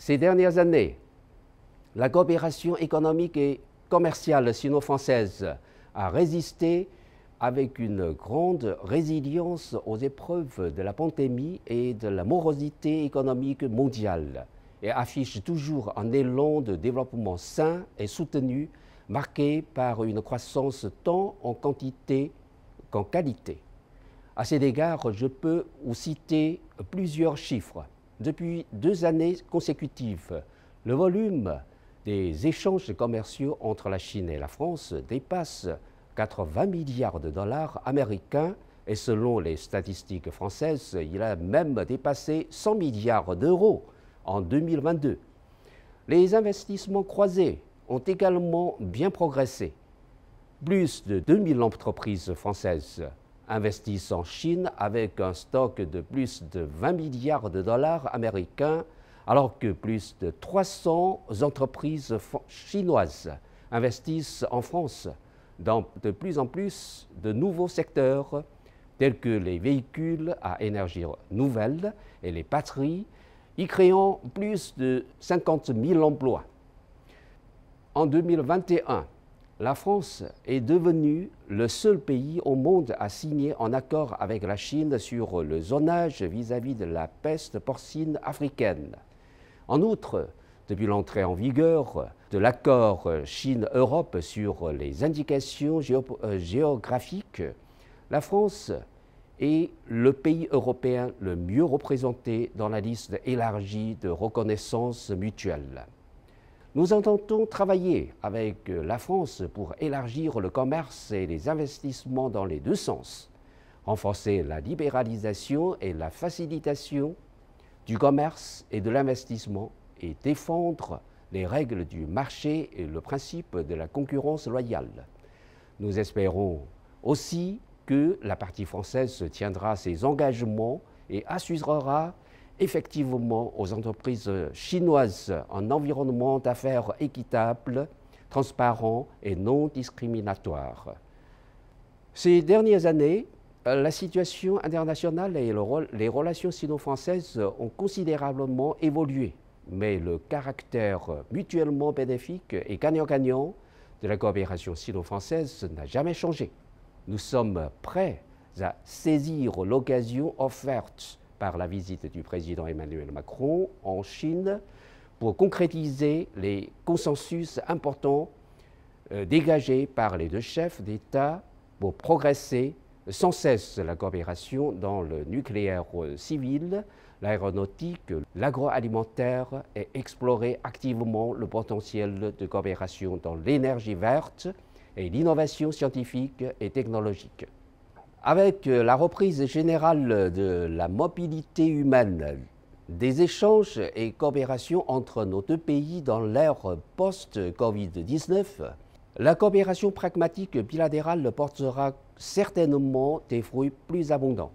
Ces dernières années, la coopération économique et commerciale sino-française a résisté avec une grande résilience aux épreuves de la pandémie et de la morosité économique mondiale et affiche toujours un élan de développement sain et soutenu, marqué par une croissance tant en quantité qu'en qualité. À cet égard, je peux vous citer plusieurs chiffres depuis deux années consécutives. Le volume des échanges commerciaux entre la Chine et la France dépasse 80 milliards de dollars américains et selon les statistiques françaises, il a même dépassé 100 milliards d'euros en 2022. Les investissements croisés ont également bien progressé. Plus de 2000 entreprises françaises investissent en Chine avec un stock de plus de 20 milliards de dollars américains, alors que plus de 300 entreprises chinoises investissent en France dans de plus en plus de nouveaux secteurs tels que les véhicules à énergie nouvelle et les batteries, y créant plus de 50 000 emplois. En 2021, la France est devenue le seul pays au monde à signer un accord avec la Chine sur le zonage vis-à-vis de la peste porcine africaine. En outre, depuis l'entrée en vigueur de l'accord Chine-Europe sur les indications euh, géographiques, la France est le pays européen le mieux représenté dans la liste élargie de reconnaissance mutuelle. Nous entendons travailler avec la France pour élargir le commerce et les investissements dans les deux sens, renforcer la libéralisation et la facilitation du commerce et de l'investissement et défendre les règles du marché et le principe de la concurrence loyale. Nous espérons aussi que la partie française tiendra ses engagements et assurera effectivement aux entreprises chinoises un environnement d'affaires équitable, transparent et non discriminatoire. Ces dernières années, la situation internationale et le les relations sino-françaises ont considérablement évolué, mais le caractère mutuellement bénéfique et gagnant-gagnant de la coopération sino-française n'a jamais changé. Nous sommes prêts à saisir l'occasion offerte par la visite du président Emmanuel Macron en Chine pour concrétiser les consensus importants euh, dégagés par les deux chefs d'État pour progresser sans cesse la coopération dans le nucléaire euh, civil, l'aéronautique, l'agroalimentaire et explorer activement le potentiel de coopération dans l'énergie verte et l'innovation scientifique et technologique. Avec euh, la reprise générale de la mobilité humaine, des échanges et coopérations entre nos deux pays dans l'ère post-Covid-19, la coopération pragmatique bilatérale portera certainement des fruits plus abondants.